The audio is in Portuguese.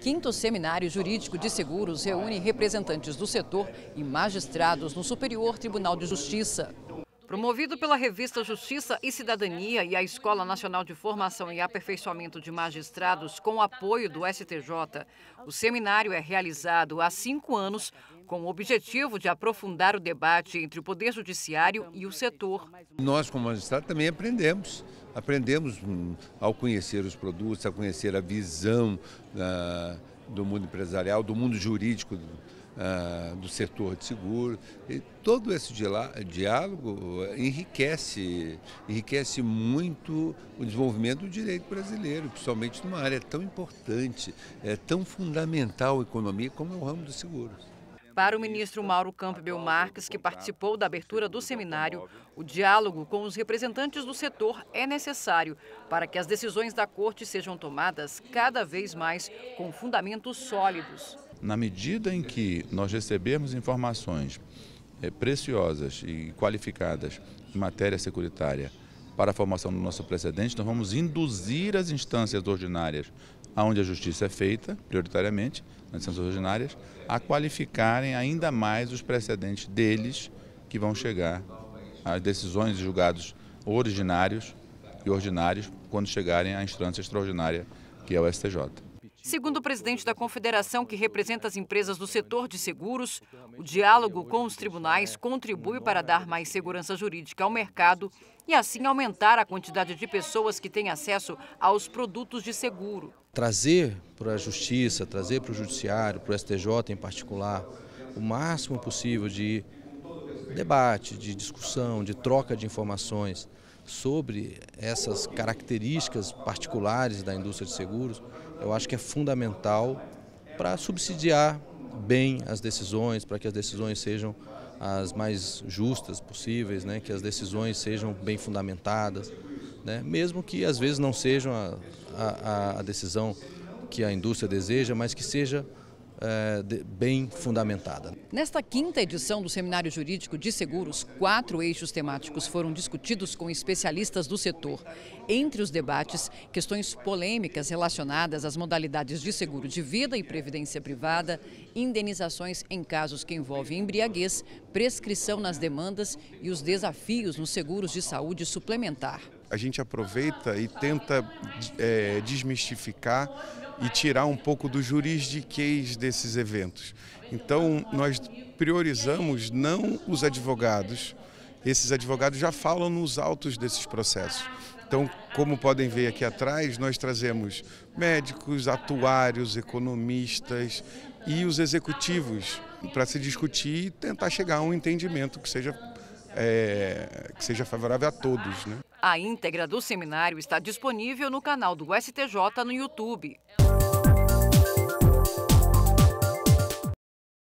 Quinto Seminário Jurídico de Seguros reúne representantes do setor e magistrados no Superior Tribunal de Justiça. Promovido pela revista Justiça e Cidadania e a Escola Nacional de Formação e Aperfeiçoamento de Magistrados, com o apoio do STJ, o seminário é realizado há cinco anos com o objetivo de aprofundar o debate entre o Poder Judiciário e o setor. Nós, como magistrados, também aprendemos. Aprendemos hum, ao conhecer os produtos, a conhecer a visão ah, do mundo empresarial, do mundo jurídico ah, do setor de seguro. E todo esse diálogo eh, enriquece, enriquece muito o desenvolvimento do direito brasileiro, principalmente numa área tão importante, é, tão fundamental a economia como é o ramo dos seguros. Para o ministro Mauro Campbell Marques, que participou da abertura do seminário, o diálogo com os representantes do setor é necessário para que as decisões da Corte sejam tomadas cada vez mais com fundamentos sólidos. Na medida em que nós recebermos informações é, preciosas e qualificadas em matéria securitária para a formação do nosso precedente, nós vamos induzir as instâncias ordinárias aonde a justiça é feita, prioritariamente, nas instâncias ordinárias, a qualificarem ainda mais os precedentes deles que vão chegar às decisões e julgados originários e ordinários quando chegarem à instância extraordinária que é o STJ. Segundo o presidente da confederação que representa as empresas do setor de seguros, o diálogo com os tribunais contribui para dar mais segurança jurídica ao mercado e assim aumentar a quantidade de pessoas que têm acesso aos produtos de seguro. Trazer para a justiça, trazer para o judiciário, para o STJ em particular, o máximo possível de debate, de discussão, de troca de informações sobre essas características particulares da indústria de seguros, eu acho que é fundamental para subsidiar bem as decisões, para que as decisões sejam as mais justas possíveis, né? que as decisões sejam bem fundamentadas, né? mesmo que às vezes não sejam a, a, a decisão que a indústria deseja, mas que seja é, de, bem fundamentada. Nesta quinta edição do Seminário Jurídico de Seguros, quatro eixos temáticos foram discutidos com especialistas do setor. Entre os debates, questões polêmicas relacionadas às modalidades de seguro de vida e previdência privada, indenizações em casos que envolvem embriaguez, prescrição nas demandas e os desafios nos seguros de saúde suplementar a gente aproveita e tenta é, desmistificar e tirar um pouco do juridiquês desses eventos. Então, nós priorizamos não os advogados, esses advogados já falam nos autos desses processos. Então, como podem ver aqui atrás, nós trazemos médicos, atuários, economistas e os executivos para se discutir e tentar chegar a um entendimento que seja é, que seja favorável a todos. Né? A íntegra do seminário está disponível no canal do STJ no YouTube.